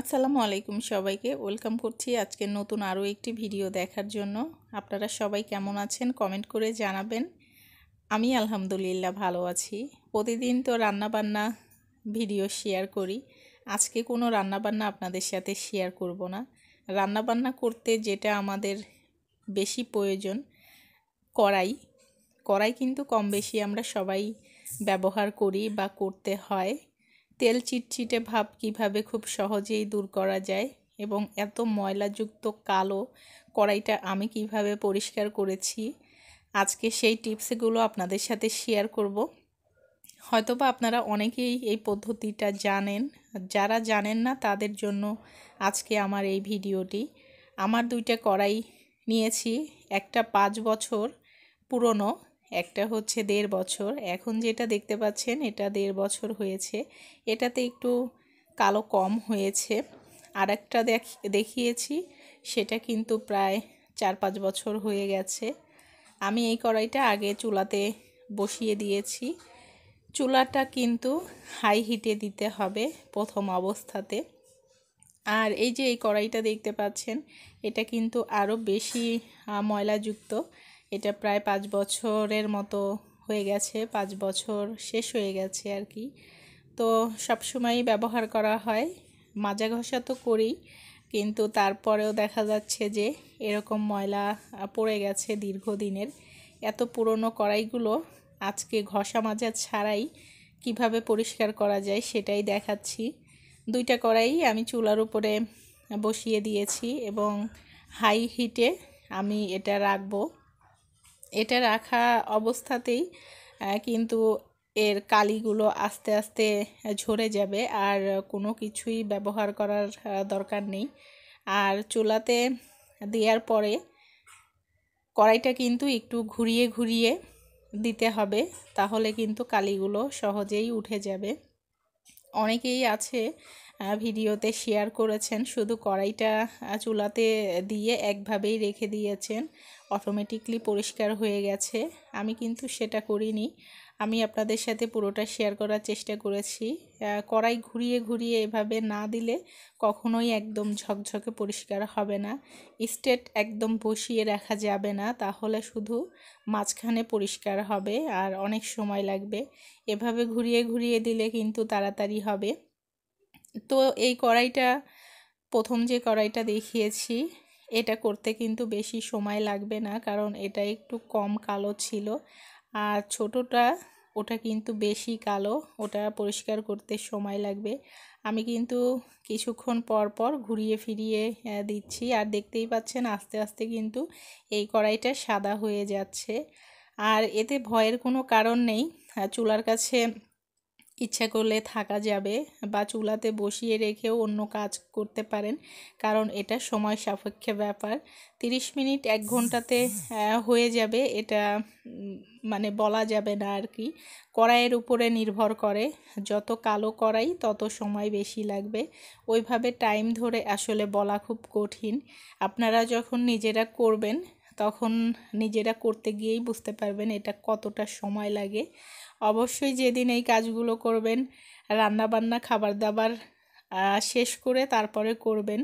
আসসালামু আলাইকুম সবাইকে ওয়েলকাম করছি আজকে নতুন আরও একটি ভিডিও দেখার জন্য আপনারা সবাই কেমন আছেন কমেন্ট করে জানাবেন আমি আলহামদুলিল্লাহ ভালো আছি প্রতিদিন তো রান্নাবান্না ভিডিও শেয়ার করি আজকে কোনো রান্নাবান্না আপনাদের সাথে শেয়ার করব না রান্নাবান্না করতে যেটা আমাদের বেশি প্রয়োজন কড়াই কড়াই কিন্তু কম বেশি আমরা সবাই ব্যবহার করি বা করতে হয় তেল চিটচিটে ভাব কিভাবে খুব সহজেই দূর করা যায় এবং এত ময়লাযুক্ত কালো কড়াইটা আমি কিভাবে পরিষ্কার করেছি আজকে সেই টিপসগুলো আপনাদের সাথে শেয়ার করব হয়তোবা আপনারা অনেকেই এই পদ্ধতিটা জানেন যারা জানেন না তাদের জন্য আজকে আমার এই ভিডিওটি আমার দুইটা কড়াই নিয়েছি একটা পাঁচ বছর পুরনো একটা হচ্ছে দেড় বছর এখন যেটা দেখতে পাচ্ছেন এটা দেড় বছর হয়েছে এটাতে একটু কালো কম হয়েছে আর একটা দেখিয়েছি সেটা কিন্তু প্রায় চার পাঁচ বছর হয়ে গেছে আমি এই কড়াইটা আগে চুলাতে বসিয়ে দিয়েছি চুলাটা কিন্তু হাই হিটে দিতে হবে প্রথম অবস্থাতে আর এই যে এই কড়াইটা দেখতে পাচ্ছেন এটা কিন্তু আরও বেশি ময়লাযুক্ত এটা প্রায় পাঁচ বছরের মতো হয়ে গেছে পাঁচ বছর শেষ হয়ে গেছে আর কি তো সবসময়ই ব্যবহার করা হয় মাজা ঘষা তো করি কিন্তু তারপরেও দেখা যাচ্ছে যে এরকম ময়লা পড়ে গেছে দীর্ঘদিনের এত পুরনো কড়াইগুলো আজকে ঘষা মাজা ছাড়াই কিভাবে পরিষ্কার করা যায় সেটাই দেখাচ্ছি দুইটা কড়াই আমি চুলার উপরে বসিয়ে দিয়েছি এবং হাই হিটে আমি এটা রাখবো এটা রাখা অবস্থাতেই কিন্তু এর কালিগুলো আস্তে আস্তে ঝরে যাবে আর কোনো কিছুই ব্যবহার করার দরকার নেই আর চুলাতে দেওয়ার পরে কড়াইটা কিন্তু একটু ঘুরিয়ে ঘুরিয়ে দিতে হবে তাহলে কিন্তু কালিগুলো সহজেই উঠে যাবে অনেকেই আছে ভিডিওতে শেয়ার করেছেন শুধু কড়াইটা চুলাতে দিয়ে একভাবেই রেখে দিয়েছেন অটোমেটিকলি পরিষ্কার হয়ে গেছে আমি কিন্তু সেটা করিনি আমি আপনাদের সাথে পুরোটা শেয়ার করার চেষ্টা করেছি কড়াই ঘুরিয়ে ঘুরিয়ে এভাবে না দিলে কখনোই একদম ঝকঝকে পরিষ্কার হবে না স্টেট একদম বসিয়ে রাখা যাবে না তাহলে শুধু মাঝখানে পরিষ্কার হবে আর অনেক সময় লাগবে এভাবে ঘুরিয়ে ঘুরিয়ে দিলে কিন্তু তাড়াতাড়ি হবে তো এই কড়াইটা প্রথম যে কড়াইটা দেখিয়েছি এটা করতে কিন্তু বেশি সময় লাগবে না কারণ এটা একটু কম কালো ছিল আর ছোটোটা ওটা কিন্তু বেশি কালো ওটা পরিষ্কার করতে সময় লাগবে আমি কিন্তু কিছুক্ষণ পর পর ঘুরিয়ে ফিরিয়ে দিচ্ছি আর দেখতেই পাচ্ছেন আস্তে আস্তে কিন্তু এই কড়াইটা সাদা হয়ে যাচ্ছে আর এতে ভয়ের কোনো কারণ নেই চুলার কাছে ইচ্ছা করলে থাকা যাবে বা চুলাতে বসিয়ে রেখেও অন্য কাজ করতে পারেন কারণ এটা সময় সাপেক্ষে ব্যাপার 30 মিনিট এক ঘন্টাতে হয়ে যাবে এটা মানে বলা যাবে না আর কি কড়াইয়ের উপরে নির্ভর করে যত কালো কড়াই তত সময় বেশি লাগবে ওইভাবে টাইম ধরে আসলে বলা খুব কঠিন আপনারা যখন নিজেরা করবেন তখন নিজেরা করতে গিয়েই বুঝতে পারবেন এটা কতটা সময় লাগে অবশ্যই যেদিন এই কাজগুলো করবেন রান্নাবান্না খাবার দাবার শেষ করে তারপরে করবেন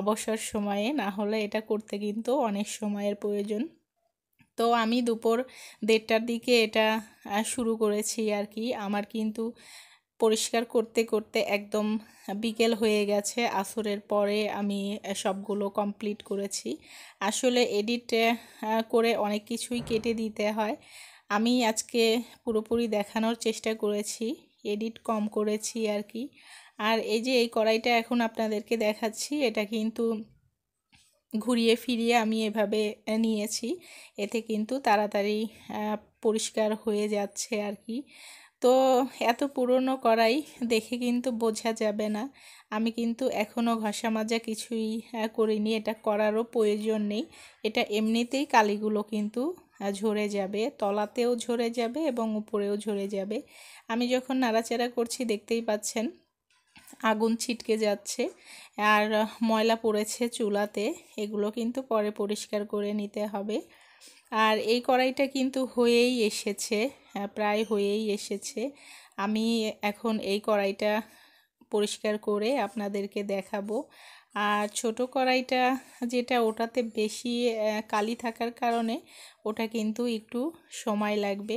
অবসর সময়ে না হলে এটা করতে কিন্তু অনেক সময়ের প্রয়োজন তো আমি দুপুর দেড়টার দিকে এটা শুরু করেছি আর কি আমার কিন্তু পরিষ্কার করতে করতে একদম বিকেল হয়ে গেছে আসরের পরে আমি সবগুলো কমপ্লিট করেছি আসলে এডিট করে অনেক কিছুই কেটে দিতে হয় আমি আজকে পুরোপুরি দেখানোর চেষ্টা করেছি এডিট কম করেছি আর কি আর এই যে এই কড়াইটা এখন আপনাদেরকে দেখাচ্ছি এটা কিন্তু ঘুরিয়ে ফিরিয়ে আমি এভাবে নিয়েছি এতে কিন্তু তাড়াতাড়ি পরিষ্কার হয়ে যাচ্ছে আর কি তো এত পুরনো করাই দেখে কিন্তু বোঝা যাবে না আমি কিন্তু এখনও ঘষা মাজা কিছুই করিনি এটা করারও প্রয়োজন নেই এটা এমনিতেই কালিগুলো কিন্তু ঝরে যাবে তলাতেও ঝরে যাবে এবং উপরেও ঝরে যাবে আমি যখন নাড়াচাড়া করছি দেখতেই পাচ্ছেন আগুন ছিটকে যাচ্ছে আর ময়লা পড়েছে চুলাতে এগুলো কিন্তু পরে পরিষ্কার করে নিতে হবে আর এই কড়াইটা কিন্তু হয়েই এসেছে হ্যাঁ, প্রায় হয়েই এসেছে আমি এখন এই কড়াইটা পরিষ্কার করে আপনাদেরকে দেখাবো আর ছোট কড়াইটা যেটা ওটাতে বেশি কালি থাকার কারণে ওটা কিন্তু একটু সময় লাগবে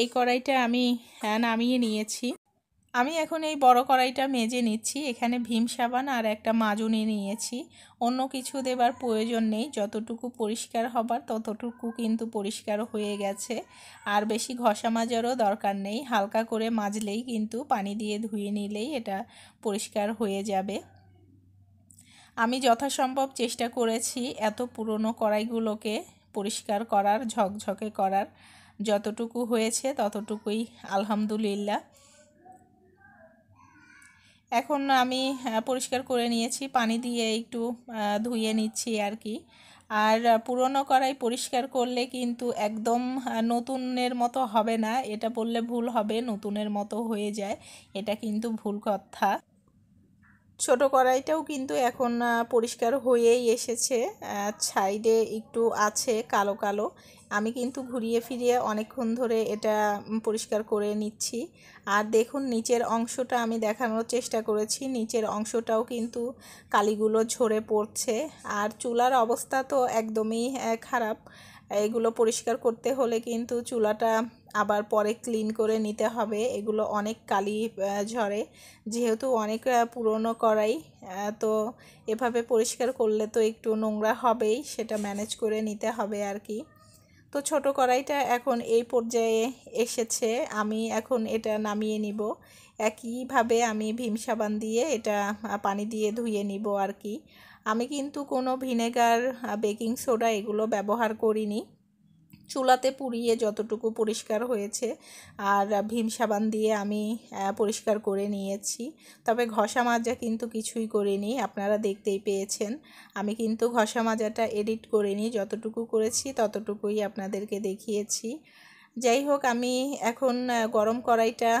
এই কড়াইটা আমি হ্যাঁ, নামিয়ে নিয়েছি আমি এখন এই বড় কড়াইটা মেজে নিচ্ছি এখানে ভীম সাবান আর একটা মাজুনি নিয়েছি অন্য কিছু দেবার প্রয়োজন নেই যতটুকু পরিষ্কার হবার ততটুকু কিন্তু পরিষ্কার হয়ে গেছে আর বেশি ঘষা মাজারও দরকার নেই হালকা করে মাজলেই কিন্তু পানি দিয়ে ধুয়ে নিলেই এটা পরিষ্কার হয়ে যাবে আমি যথাসম্ভব চেষ্টা করেছি এত পুরনো কড়াইগুলোকে পরিষ্কার করার ঝকঝকে করার যতটুকু হয়েছে ততটুকুই আলহামদুলিল্লাহ এখন আমি পরিষ্কার করে নিয়েছি পানি দিয়ে একটু ধুয়ে নিচ্ছি আর কি আর পুরনো কড়াই পরিষ্কার করলে কিন্তু একদম নতুনের মতো হবে না এটা বললে ভুল হবে নতুনের মতো হয়ে যায় এটা কিন্তু ভুল কথা ছোট কড়াইটাও কিন্তু এখন পরিষ্কার হয়েই এসেছে সাইডে একটু আছে কালো কালো আমি কিন্তু ঘুরিয়ে ফিরিয়ে অনেকক্ষণ ধরে এটা পরিষ্কার করে নিচ্ছি আর দেখুন নিচের অংশটা আমি দেখানোর চেষ্টা করেছি নিচের অংশটাও কিন্তু কালিগুলো ঝরে পড়ছে আর চুলার অবস্থা তো একদমই খারাপ এগুলো পরিষ্কার করতে হলে কিন্তু চুলাটা আবার পরে ক্লিন করে নিতে হবে এগুলো অনেক কালি ঝরে যেহেতু অনেক পুরনো করাই তো এভাবে পরিষ্কার করলে তো একটু নোংরা হবেই সেটা ম্যানেজ করে নিতে হবে আর কি তো ছোট কড়াইটা এখন এই পর্যায়ে এসেছে আমি এখন এটা নামিয়ে নিব একইভাবে আমি ভীম সাবান দিয়ে এটা পানি দিয়ে ধুয়ে নিব আর কি আমি কিন্তু কোনো ভিনেগার বেকিং সোডা এগুলো ব্যবহার করিনি চুলাতে পুড়িয়ে যতটুকু পরিষ্কার হয়েছে আর ভীম সাবান দিয়ে আমি পরিষ্কার করে নিয়েছি তবে ঘষা মাজা কিন্তু কিছুই করিনি আপনারা দেখতেই পেয়েছেন আমি কিন্তু ঘষা মাজাটা এডিট করিনি যতটুকু করেছি ততটুকুই আপনাদেরকে দেখিয়েছি যাই হোক আমি এখন গরম কড়াইটা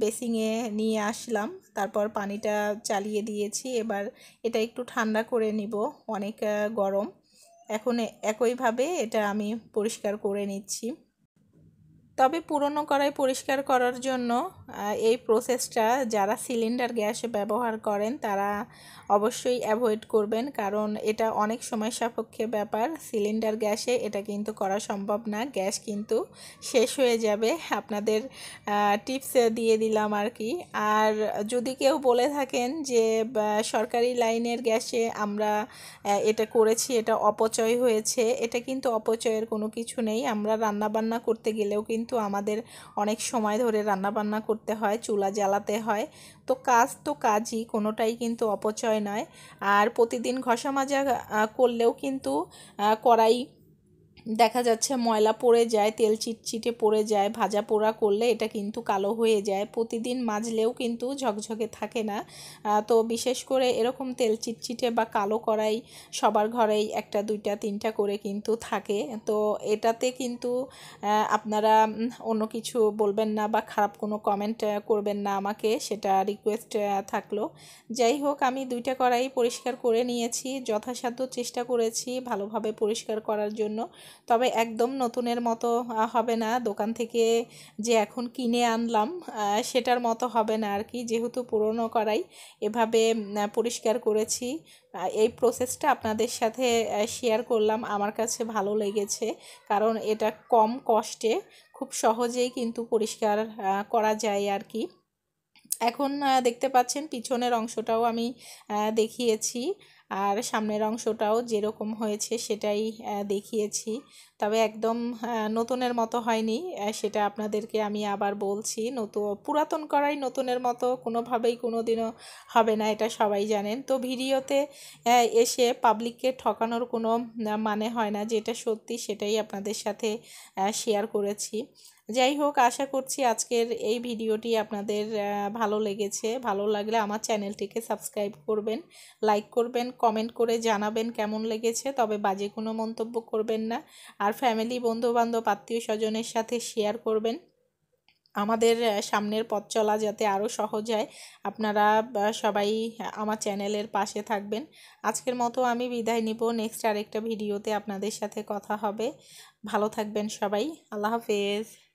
বেসিংয়ে নিয়ে আসলাম তারপর পানিটা চালিয়ে দিয়েছি এবার এটা একটু ঠান্ডা করে নিব অনেক গরম এখন একইভাবে এটা আমি পরিষ্কার করে নিচ্ছি তবে পুরনো কড়াই পরিষ্কার করার জন্য এই প্রসেসটা যারা সিলিন্ডার গ্যাস ব্যবহার করেন তারা অবশ্যই অ্যাভয়েড করবেন কারণ এটা অনেক সময় সাপেক্ষে ব্যাপার সিলিন্ডার গ্যাসে এটা কিন্তু করা সম্ভব না গ্যাস কিন্তু শেষ হয়ে যাবে আপনাদের টিপস দিয়ে দিলাম আর কি আর যদি কেউ বলে থাকেন যে সরকারি লাইনের গ্যাসে আমরা এটা করেছি এটা অপচয় হয়েছে এটা কিন্তু অপচয়ের কোনো কিছু নেই আমরা রান্নাবান্না করতে গেলেও কিন্তু কিন্তু আমাদের অনেক সময় ধরে রান্নাবান্না করতে হয় চুলা জ্বালাতে হয় তো কাজ তো কাজই কোনোটাই কিন্তু অপচয় নয় আর প্রতিদিন ঘষা মাজা করলেও কিন্তু কড়াই দেখা যাচ্ছে ময়লা পড়ে যায় তেল চিটচিটে পড়ে যায় ভাজা পোড়া করলে এটা কিন্তু কালো হয়ে যায় প্রতিদিন মাজলেও কিন্তু ঝকঝকে থাকে না তো বিশেষ করে এরকম তেল চিটচিটে বা কালো করাই সবার ঘরেই একটা দুইটা তিনটা করে কিন্তু থাকে তো এটাতে কিন্তু আপনারা অন্য কিছু বলবেন না বা খারাপ কোনো কমেন্ট করবেন না আমাকে সেটা রিকোয়েস্ট থাকলো যাই হোক আমি দুইটা কড়াই পরিষ্কার করে নিয়েছি যথাসাধ্য চেষ্টা করেছি ভালোভাবে পরিষ্কার করার জন্য তবে একদম নতুনের মতো হবে না দোকান থেকে যে এখন কিনে আনলাম সেটার মতো হবে না আর কি যেহেতু পুরনো করাই এভাবে পরিষ্কার করেছি এই প্রসেসটা আপনাদের সাথে শেয়ার করলাম আমার কাছে ভালো লেগেছে কারণ এটা কম কষ্টে খুব সহজেই কিন্তু পরিষ্কার করা যায় আর কি এখন দেখতে পাচ্ছেন পিছনের অংশটাও আমি দেখিয়েছি আর সামনের অংশটাও যেরকম হয়েছে সেটাই দেখিয়েছি তবে একদম নতুনের মতো হয়নি সেটা আপনাদেরকে আমি আবার বলছি নতুন পুরাতন করাই নতুনের মতো কোনোভাবেই কোনো দিনও হবে না এটা সবাই জানেন তো ভিডিওতে এসে পাবলিককে ঠকানোর কোনো মানে হয় না যেটা সত্যি সেটাই আপনাদের সাথে শেয়ার করেছি যাই হোক আশা করছি আজকের এই ভিডিওটি আপনাদের ভালো লেগেছে ভালো লাগলে আমার চ্যানেলটিকে সাবস্ক্রাইব করবেন লাইক করবেন কমেন্ট করে জানাবেন কেমন লেগেছে তবে বাজে কোনো মন্তব্য করবেন না আর ফ্যামিলি বন্ধুবান্ধব আত্মীয় স্বজনের সাথে শেয়ার করবেন আমাদের সামনের পথ চলা যাতে আরও সহজ হয় আপনারা সবাই আমার চ্যানেলের পাশে থাকবেন আজকের মতো আমি বিদায় নিব নেক্সট আরেকটা ভিডিওতে আপনাদের সাথে কথা হবে ভালো থাকবেন সবাই আল্লাহ হাফেজ